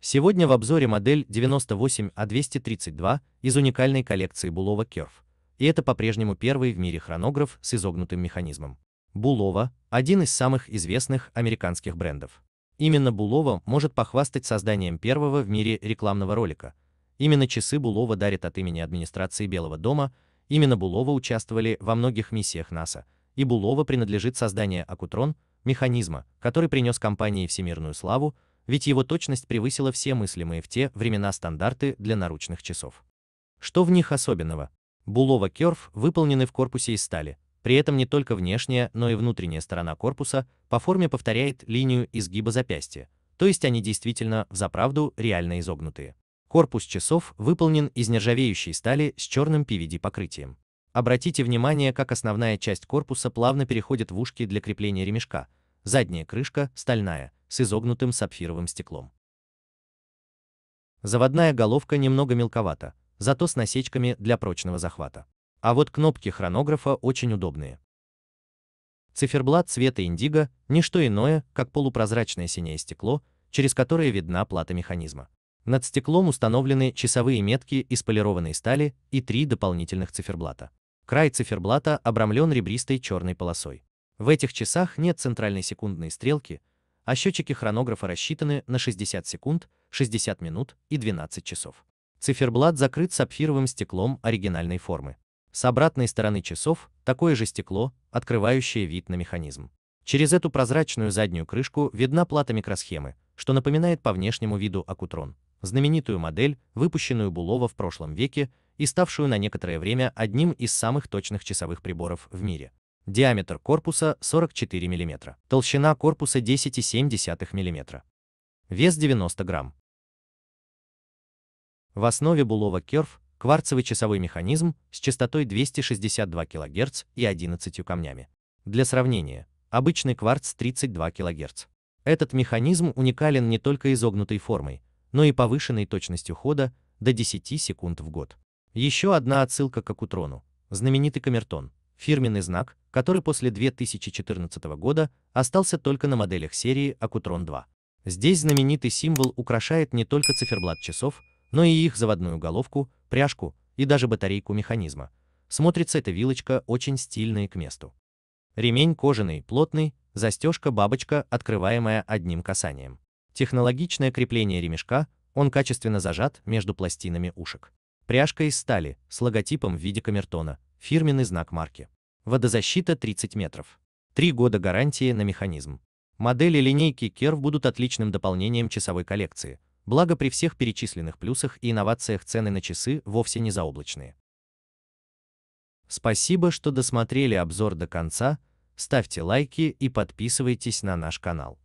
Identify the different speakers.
Speaker 1: Сегодня в обзоре модель 98А232 из уникальной коллекции Булова Керф, и это по-прежнему первый в мире хронограф с изогнутым механизмом. Булова – один из самых известных американских брендов. Именно Булова может похвастать созданием первого в мире рекламного ролика. Именно часы Булова дарит от имени администрации Белого дома, именно Булова участвовали во многих миссиях НАСА, и Булова принадлежит созданию Акутрон, механизма, который принес компании всемирную славу, ведь его точность превысила все мыслимые в те времена стандарты для наручных часов. Что в них особенного? Булова Керф выполнены в корпусе из стали, при этом не только внешняя, но и внутренняя сторона корпуса по форме повторяет линию изгиба запястья, то есть они действительно взаправду реально изогнутые. Корпус часов выполнен из нержавеющей стали с черным PVD-покрытием. Обратите внимание, как основная часть корпуса плавно переходит в ушки для крепления ремешка, задняя крышка стальная, с изогнутым сапфировым стеклом. Заводная головка немного мелковата, зато с насечками для прочного захвата. А вот кнопки хронографа очень удобные. Циферблат цвета индиго – не что иное, как полупрозрачное синее стекло, через которое видна плата механизма. Над стеклом установлены часовые метки из полированной стали и три дополнительных циферблата. Край циферблата обрамлен ребристой черной полосой. В этих часах нет центральной секундной стрелки, а счетчики хронографа рассчитаны на 60 секунд, 60 минут и 12 часов. Циферблат закрыт сапфировым стеклом оригинальной формы. С обратной стороны часов такое же стекло, открывающее вид на механизм. Через эту прозрачную заднюю крышку видна плата микросхемы, что напоминает по внешнему виду Акутрон, знаменитую модель, выпущенную Булова в прошлом веке и ставшую на некоторое время одним из самых точных часовых приборов в мире диаметр корпуса 44 мм, толщина корпуса 10,7 мм, вес 90 грамм. В основе булова керф – кварцевый часовой механизм с частотой 262 кГц и 11 камнями. Для сравнения, обычный кварц 32 кГц. Этот механизм уникален не только изогнутой формой, но и повышенной точностью хода до 10 секунд в год. Еще одна отсылка к Акутрону, знаменитый камертон – фирменный знак, который после 2014 года остался только на моделях серии Акутрон 2. Здесь знаменитый символ украшает не только циферблат часов, но и их заводную головку, пряжку и даже батарейку механизма. Смотрится эта вилочка очень стильно и к месту. Ремень кожаный, плотный, застежка-бабочка, открываемая одним касанием. Технологичное крепление ремешка, он качественно зажат между пластинами ушек. Пряжка из стали с логотипом в виде камертона, Фирменный знак марки. Водозащита 30 метров. Три года гарантии на механизм. Модели линейки Керв будут отличным дополнением часовой коллекции, благо при всех перечисленных плюсах и инновациях цены на часы вовсе не заоблачные. Спасибо, что досмотрели обзор до конца, ставьте лайки и подписывайтесь на наш канал.